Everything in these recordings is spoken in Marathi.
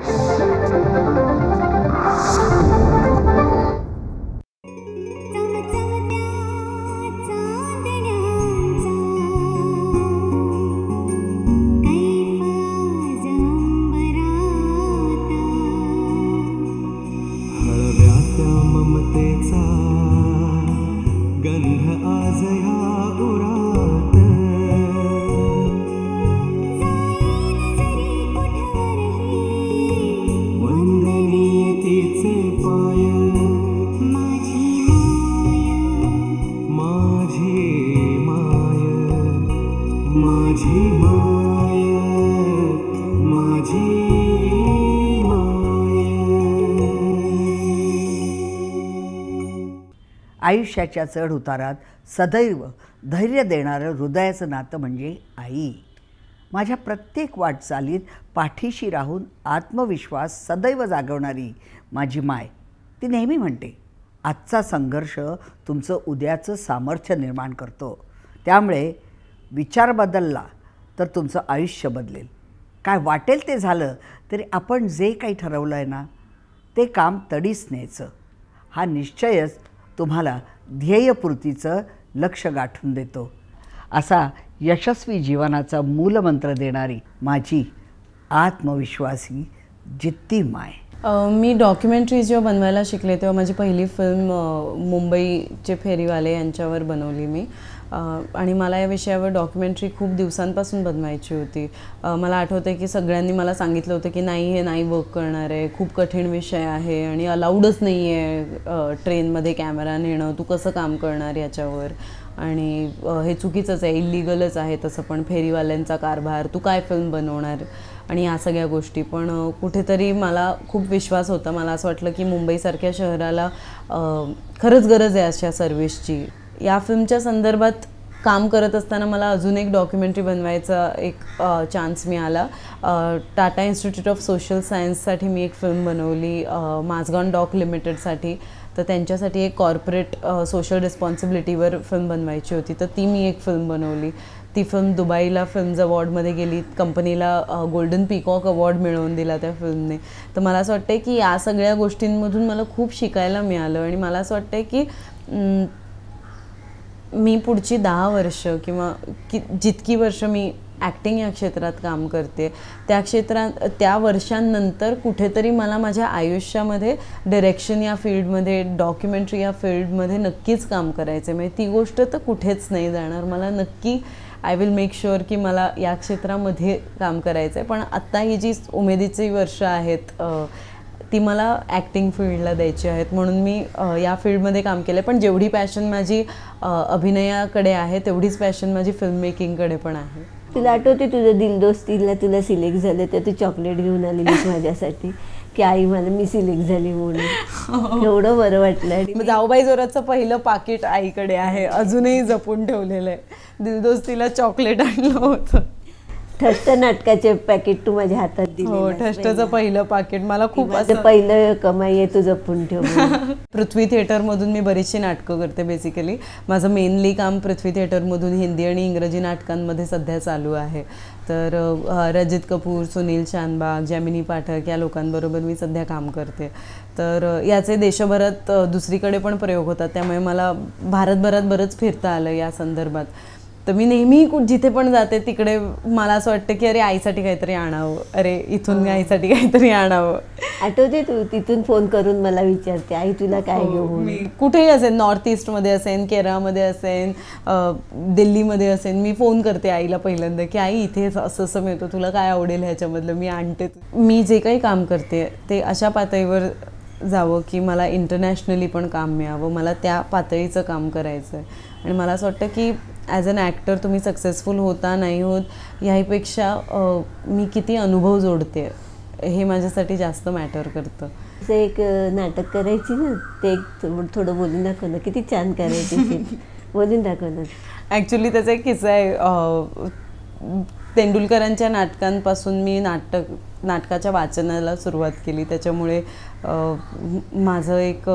you आयुष्याच्या चढ उतारात सदैव धैर्य देणारं हृदयाचं नातं म्हणजे आई माझ्या प्रत्येक वाटचालीत पाठीशी राहून आत्मविश्वास सदैव जागवणारी माझी माय ती नेहमी म्हणते आजचा संघर्ष तुमचं उद्याचं सामर्थ्य निर्माण करतो त्यामुळे विचार बदलला तर तुमचं आयुष्य बदलेल काय वाटेल ते झालं तरी आपण जे काही ठरवलं आहे ना ते काम तडीच न्यायचं हा निश्चयच तुम्हाला ध्येयपूर्तीचं लक्ष गाठून देतो असा यशस्वी जीवनाचा मूलमंत्र देणारी माझी आत्मविश्वासी जित्ती माय मी डॉक्युमेंटरीज जेव्हा बनवायला शिकले तेव्हा माझी पहिली फिल्म मुंबईचे फेरीवाले यांच्यावर बनवली मी आणि मला या विषयावर डॉक्युमेंटरी खूप दिवसांपासून बनवायची होती मला आठवते की सगळ्यांनी मला सांगितलं होतं की नाही हे नाही वर्क करणार आहे खूप कठीण विषय आहे आणि अलाउडच नाही आहे ट्रेनमध्ये कॅमेरा नेणं तू कसं काम करणार याच्यावर आणि हे चुकीचंच आहे इलिगलच आहे तसं पण फेरीवाल्यांचा कारभार तू काय फिल्म बनवणार आणि या सगळ्या गोष्टी पण कुठेतरी मला खूप विश्वास होता मला असं वाटलं की मुंबईसारख्या शहराला खरंच गरज आहे अशा सर्व्हिसची या फिल्मच्या संदर्भात काम करत असताना मला अजून एक डॉक्युमेंटरी बनवायचा एक चान्स मिळाला टाटा इन्स्टिट्यूट ऑफ सोशल सायन्ससाठी मी एक फिल्म बनवली माझगॉन डॉक लिमिटेडसाठी तर त्यांच्यासाठी एक कॉर्पोरेट सोशल रिस्पॉन्सिबिलिटीवर फिल्म बनवायची होती तर ती मी एक फिल्म बनवली ती फिल्म दुबईला फिल्म्स अवॉर्डमध्ये गेली कंपनीला गोल्डन पिकॉक अवॉर्ड मिळवून दिला त्या फिल्मने तर मला असं वाटतं की या सगळ्या गोष्टींमधून मला खूप शिकायला मिळालं आणि मला असं वाटतं की मी पुढची दहा वर्ष किंवा कि जितकी वर्ष मी ॲक्टिंग या क्षेत्रात काम करते त्या क्षेत्रात त्या वर्षांनंतर कुठेतरी मला माझ्या आयुष्यामध्ये डिरेक्शन या फील्डमध्ये डॉक्युमेंटरी या फील्डमध्ये नक्कीच काम करायचं आहे म्हणजे ती गोष्ट तर कुठेच नाही जाणार मला नक्की आय विल मेक शुअर की मला या क्षेत्रामध्ये काम करायचं आहे पण आत्ता ही जी उमेदीची वर्ष आहेत ती मला ॲक्टिंग फील्डला द्यायची आहेत म्हणून मी या फील्डमध्ये काम केलं आहे पण जेवढी पॅशन माझी अभिनयाकडे आहे तेवढीच पॅशन माझी फिल्म मेकिंगकडे पण आहे तुला आठवते तुझं दिलदोस्तीला तुला सिलेक्ट झालं तर तू चॉकलेट घेऊन आलेली माझ्यासाठी की आई मला मी सिलेक्ट झाली म्हणून एवढं बरं वाटलं जाऊबाई जोराचं पहिलं पाकिट आईकडे आहे अजूनही जपून ठेवलेलं आहे दिलदोस्तीला चॉकलेट आणलं होतं ठष्ट नाटकाचे पॅकेट तू माझ्या हातात दिले हो, ठष्टचं पहिलं पॅकेट मला खूप पहिलं कमाई आहे तू जपून ठेव पृथ्वी मधून मी बरीचशी नाटकं करते बेसिकली माझं मेनली काम पृथ्वी मधून हिंदी आणि इंग्रजी नाटकांमध्ये सध्या चालू आहे तर रजित कपूर सुनील शानबाग जॅमिनी पाठक या लोकांबरोबर मी सध्या काम करते तर याचे देशभरात दुसरीकडे पण प्रयोग होतात त्यामुळे मला भारतभरात बरंच फिरता आलं या संदर्भात तर मी नेहमी कुठ जिथे पण जाते तिकडे मला असं वाटतं की अरे आईसाठी काहीतरी आणावं अरे इथून हो. आईसाठी काहीतरी आणावं आठवते तू तिथून फोन करून मला विचारते आई तुला काय हो, घेऊ मी कुठेही असेल नॉर्थ ईस्टमध्ये असेन केरळमध्ये असेन दिल्लीमध्ये असेन मी फोन करते आईला पहिल्यांदा की आई इथे असं असं मिळतं तुला काय आवडेल ह्याच्यामधलं मी आणते मी जे काही काम करते ते अशा पातळीवर जावं की मला इंटरनॅशनली पण काम मिळावं मला त्या पातळीचं काम करायचं आहे आणि मला असं वाटतं की ॲज अन ॲक्टर तुम्ही सक्सेसफुल होता नाही होत ह्याहीपेक्षा मी किती अनुभव जोडते हे माझ्यासाठी जास्त मॅटर करतं असं एक नाटक करायची ना ते एक थोडं बोलून दाखवलं किती छान करायची बोलून दाखवलं ॲक्च्युली त्याचा एक किस्सा आहे तेंडुलकरांच्या नाटकांपासून मी नाटक नाटकाच्या वाचनाला सुरुवात केली त्याच्यामुळे माझं एक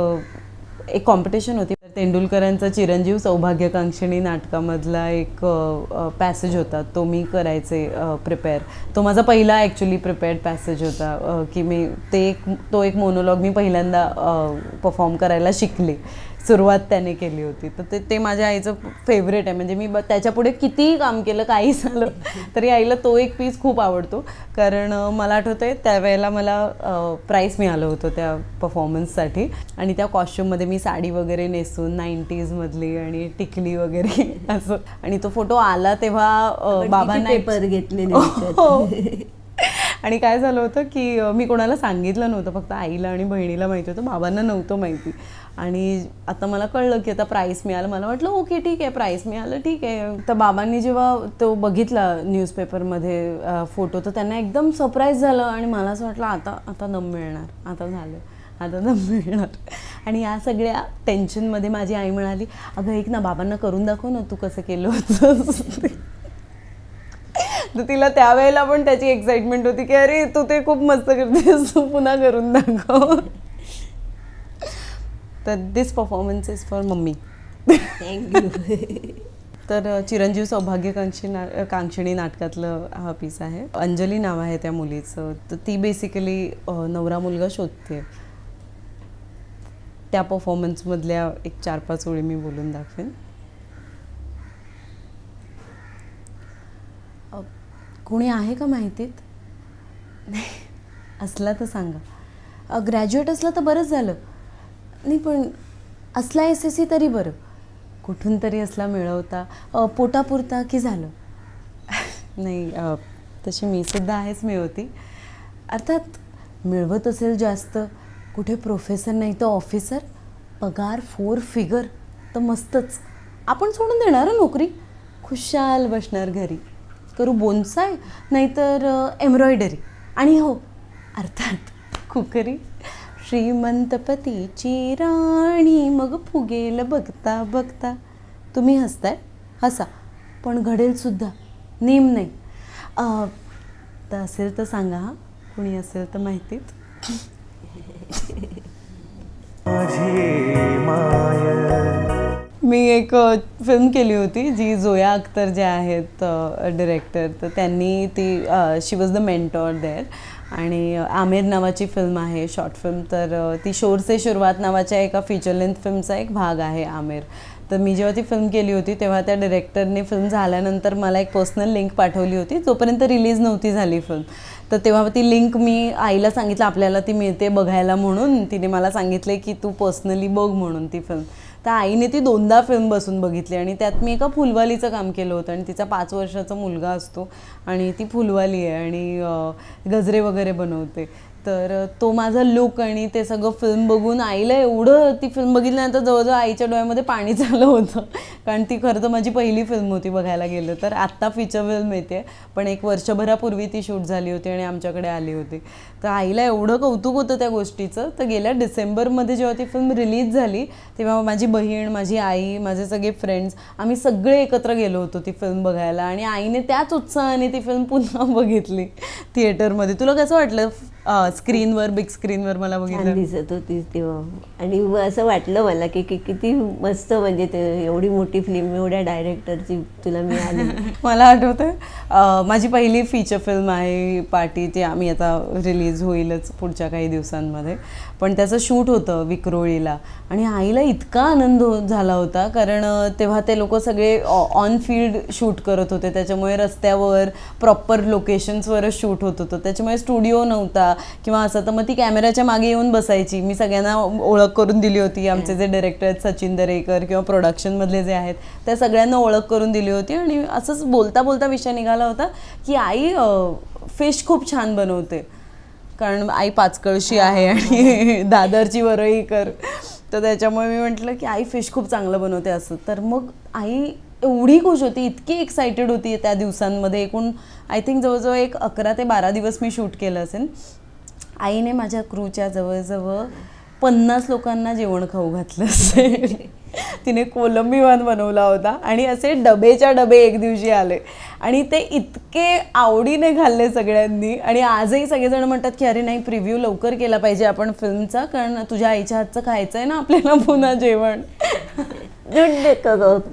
एक कॉम्पिटिशन होती तेंडुलकरांचा चिरंजीव सौभाग्यकांक्षिणी नाटकामधला एक पॅसेज होता तो मी करायचे प्रिपेअर तो माझा पहिला ॲक्च्युली प्रिपेअर्ड पॅसेज होता की मी ते एक तो एक मोनोलॉग मी पहिल्यांदा परफॉर्म करायला शिकले सुरुवात त्याने केली होती तर ते ते माझ्या आईचं फेवरेट आहे म्हणजे मी त्याच्यापुढे कितीही काम केलं काही झालं तरी आईला तो एक पीस खूप आवडतो कारण मला आठवतं आहे त्यावेळेला मला प्राईस मिळालं होतं त्या परफॉर्मन्ससाठी आणि त्या कॉस्ट्युममध्ये मी साडी वगैरे नेसून नाईन्टीजमधली आणि टिकली वगैरे असं आणि तो फोटो आला तेव्हा बाबांना पेपर घेतले हो. आणि काय झालं होतं की मी कोणाला सांगितलं नव्हतं फक्त आईला आणि बहिणीला माहिती होतं बाबांना नव्हतं माहिती आणि आता मला कळलं की आता प्राईस मिळालं मला वाटलं ओके ठीक आहे प्राईस मिळालं ठीक आहे तर बाबांनी जेव्हा तो बघितला न्यूजपेपरमध्ये फोटो तर त्यांना एकदम सरप्राईज झालं आणि मला असं वाटलं आता आता दम मिळणार आता झालं आता दम मिळणार आणि या सगळ्या टेन्शनमध्ये माझी आई म्हणाली अगं एक ना बाबांना करून दाखव ना तू कसं केलं होतं तर तिला त्यावेळेला पण त्याची एक्साइटमेंट होती की अरे तू ते खूप मस्त करतेस पुन्हा करून दाखव तर this performance is for mummy तर चिरंजीव सौभाग्यकांक्षी ना कांक्षिणी नाटकातलं हा पीस आहे अंजली नाव आहे त्या मुलीचं तर ती बेसिकली नवरा मुलगा शोधते त्या परफॉर्मन्समधल्या एक चार पाच ओळी मी बोलून दाखवेन कोणी आहे का माहितीत नाही असला तर सांगा ग्रॅज्युएट असला तर बरंच झालं नाही पण असला एस एस सी तरी बरं कुठून तरी असला मिळवता पोटापुरता की झालं नाही तशी मी सुद्धा आहेच मिळवती अर्थात मिळवत असेल जास्त कुठे प्रोफेसर नाही तर ऑफिसर पगार फोर फिगर तर मस्तच आपण सोडून देणार नोकरी खुशाल बसणार घरी करू बोनसाय नाहीतर एम्ब्रॉयडरी आणि हो अर्थात कुकरी श्रीमंतपतीची राणी मग फुगेल बघता बघता तुम्ही हसताय हसा पण घडेल सुद्धा नेम नाही तर असेल तर सांगा हा कुणी असेल तर माहितीत मी एक फिल्म केली होती जी जोया अख्तर जे आहेत डिरेक्टर तर त्यांनी ती she was the mentor there आणि आमिर नावाची फिल्म आहे शॉर्ट फिल्म तर ती शोर सुरुवात नावाच्या एका फीचर लेंथ फिल्मचा एक भाग आहे आमिर तर मी जेव्हा ती फिल्म केली होती तेव्हा त्या डिरेक्टरने फिल्म झाल्यानंतर मला एक पर्सनल लिंक पाठवली होती जोपर्यंत रिलीज नव्हती झाली फिल्म तर तेव्हा ती लिंक मी आईला सांगितलं आपल्याला ती मिळते बघायला म्हणून तिने मला सांगितले की तू पर्सनली बघ म्हणून ती फिल्म तर आईने ती दोनदा फिल्म बसून बघितली आणि त्यात मी एका फुलवालीचं काम केलं होतं आणि तिचा पाच वर्षाचा मुलगा असतो आणि ती फुलवाली आहे आणि गजरे वगैरे बनवते तर तो माझा लुक आणि ते सगळं फिल्म बघून आईला एवढं ती फिल्म बघितल्यानंतर जवळजवळ आईच्या डोळ्यामध्ये पाणी झालं होतं कारण ती खरं तर माझी पहिली फिल्म होती बघायला गेलं तर आत्ता फीचर फिल्म येते पण एक वर्षभरापूर्वी ती शूट झाली होती आणि आमच्याकडे आली होती तर आईला एवढं कौतुक होतं त्या गोष्टीचं तर गेल्या डिसेंबरमध्ये जेव्हा ती फिल्म रिलीज झाली तेव्हा माझी बहीण माझी आई माझे सगळे फ्रेंड्स आम्ही सगळे एकत्र गेलो होतो ती फिल्म बघायला आणि आईने त्याच उत्साहाने ती फिल्म पुन्हा बघितली थिएटरमध्ये तुला कसं वाटलं स्क्रीनवर बिग स्क्रीनवर मला बघितलं दिसत होती तेव्हा आणि असं वाटलं मला की किती मस्त म्हणजे ते एवढी मोठी फिल्म एवढ्या डायरेक्टरची तुला मिळाली मला आठवतं माझी पहिली फीचर फिल्म आहे पार्टी ती आम्ही आता रिलीज होईलच पुढच्या काही दिवसांमध्ये पण त्याचं शूट होतं विक्रोळीला आणि आईला इतका आनंद झाला होता कारण तेव्हा ते लोक सगळे ऑन फील्ड शूट करत होते त्याच्यामुळे रस्त्यावर प्रॉपर लोकेशन्सवरच शूट होत होतं त्याच्यामुळे स्टुडिओ नव्हता किंवा असं तर मग ती कॅमेऱ्याच्या मागे येऊन बसायची मी सगळ्यांना ओळख करून दिली होती आमचे जे डायरेक्टर आहेत सचिन दरेकर किंवा प्रोडक्शनमधले जे आहेत त्या सगळ्यांना ओळख करून दिली होती आणि असंच बोलता बोलता विषय निघाला होता की आई फिश खूप छान बनवते कारण आई पाचकळशी आहे आणि दादरची वरळी कर तर त्याच्यामुळे मी म्हटलं की आई फिश खूप चांगलं बनवते असं तर मग आई एवढी खुश होती इतकी एक्सायटेड होती त्या दिवसांमध्ये एकूण आय थिंक जवळजवळ एक अकरा ते बारा दिवस मी शूट केलं असेल आईने माझ्या क्रूच्या जवळजवळ पन्नास लोकांना जेवण खाऊ घातलं असेल तिने कोलंबी बनवला होता आणि असे डबेच्या डबे एक दिवशी आले आणि ते इतके आवडीने खाल्ले सगळ्यांनी आणि आजही सगळेजण म्हणतात की अरे नाही प्रिव्ह्यू लवकर केला पाहिजे आपण फिल्मचा कारण तुझ्या आईच्या हातचं खायचं आहे ना आपल्याला पुन्हा जेवण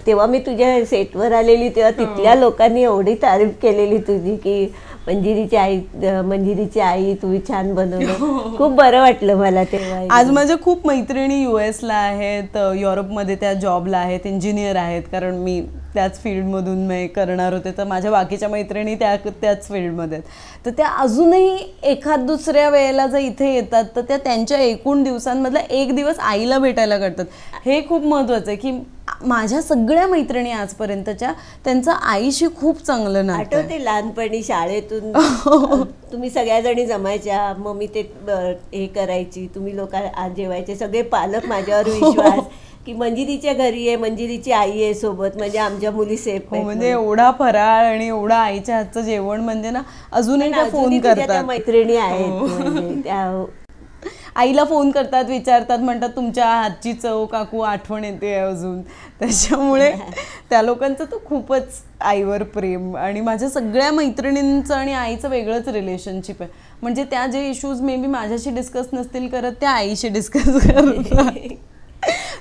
तेव्हा मी तुझ्या सेटवर आलेली तेव्हा तिथल्या हो. लोकांनी एवढी तारीफ केलेली तुझी की मंजिरीची आई मंजिरीची आई तुम्ही छान बनवलं हो. खूप बरं वाटलं मला तेव्हा आज माझ्या खूप मैत्रिणी यू ला आहेत युरोपमध्ये त्या जॉबला आहेत इंजिनियर आहेत कारण मी त्याच फील्डमधून मी करणार होते तर माझ्या बाकीच्या मैत्रिणी त्या त्याच फील्डमध्ये तर त्या अजूनही एखाद दुसऱ्या वेळेला जर इथे येतात तर त्या त्यांच्या एकूण दिवसांमधला एक दिवस आईला भेटायला करतात हे खूप महत्त्वाचं आहे की माझ्या सगळ्या मैत्रिणी आजपर्यंतच्या त्यांचं आईशी खूप चांगलं ना आठवते लहानपणी शाळेतून हो. तुम्ही सगळ्याजणी जमायच्या मग मी ते हे करायची तुम्ही लोक जेवायचे सगळे पालक माझ्यावर हो. विश्वास की मंजिरीच्या घरी आहे मंजिरीची आई आहे सोबत म्हणजे आमच्या मुली सेफ हो, म्हणजे एवढा फराळ आणि एवढा आईच्या हातचं जेवण म्हणजे ना अजूनही फोन करतात मैत्रिणी आहेत म्हणजे त्या आईला फोन करतात विचारतात म्हणतात तुमच्या हातची चव काकू आठवण येते अजून त्याच्यामुळे त्या लोकांचं तर खूपच आईवर प्रेम आणि माझ्या सगळ्या मैत्रिणींचं आणि आईचं वेगळंच रिलेशनशिप आहे म्हणजे त्या जे इश्यूज मे बी माझ्याशी डिस्कस नसतील करत त्या आईशी डिस्कस करतात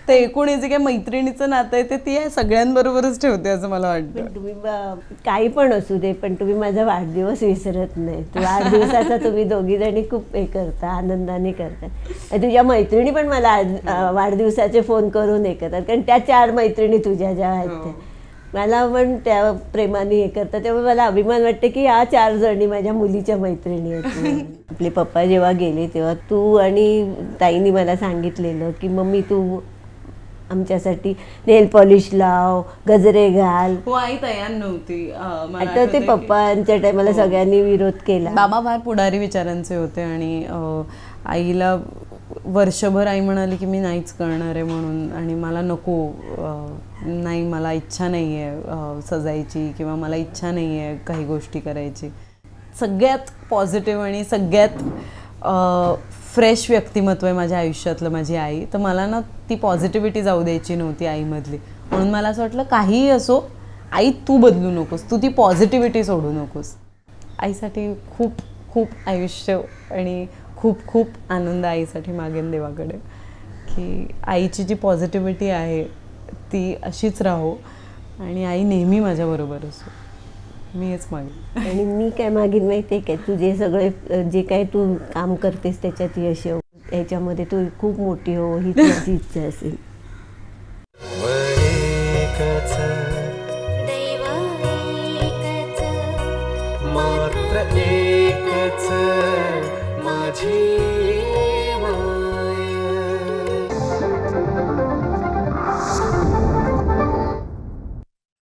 तर एकूण जे काही मैत्रिणीचं नातं आहे ते ती सगळ्यांबरोबरच ठेवते असं मला वाटतं तुम्ही काही पण असू दे पण तुम्ही माझा वाढदिवस विसरत नाही तू वाढदिवसाचा तुम्ही दोघी जणी खूप हे करता आनंदाने करता तुझ्या मैत्रिणी पण मला हो. वाढदिवसाचे फोन करून हे करतात कारण त्या चार मैत्रिणी तुझ्या ज्या आहेत हो. त्या मला पण त्या प्रेमाने हे करतात तेव्हा मला अभिमान वाटते की ह्या चार जणी माझ्या मुलीच्या मैत्रिणी आहेत आपले पप्पा जेव्हा गेले तेव्हा तू आणि ताईनी मला सांगितलेलं की मम्मी तू आमच्यासाठी नेल पॉलिश लाव गजरे घाल हो आई तयार नव्हती ते पप्पांच्या टायमाला हो. सगळ्यांनी विरोध केला बाबा फार पुढारी विचारांचे होते आणि आईला वर्षभर आई म्हणाली की मी नाहीच करणार आहे म्हणून आणि मला नको नाही मला इच्छा नाही आहे सजायची किंवा मला इच्छा नाही आहे काही गोष्टी करायची सगळ्यात पॉझिटिव्ह आणि सगळ्यात फ्रेश व्यक्तिमत्व आहे माझ्या आयुष्यातलं माझी आई तर मला ना ती पॉझिटिव्हिटी जाऊ द्यायची नव्हती आईमधली म्हणून मला असं वाटलं काहीही असो आई तू बदलू नकोस तू ती पॉझिटिव्हिटी सोडू नकोस आईसाठी खूप खूप आयुष्य आणि खूप खूप आनंद आईसाठी मागेन देवाकडे की आईची जी पॉझिटिव्हिटी आहे ती अशीच राहो आणि आई नेहमी माझ्याबरोबर असो मीच मागेन आणि मी काय मागेन माहिती आहे तू तुझे सगळे जे काय तू काम करतेस त्याच्यात यश हो याच्यामध्ये तू खूप मोठी हो ही तुझी इच्छा असेल माझी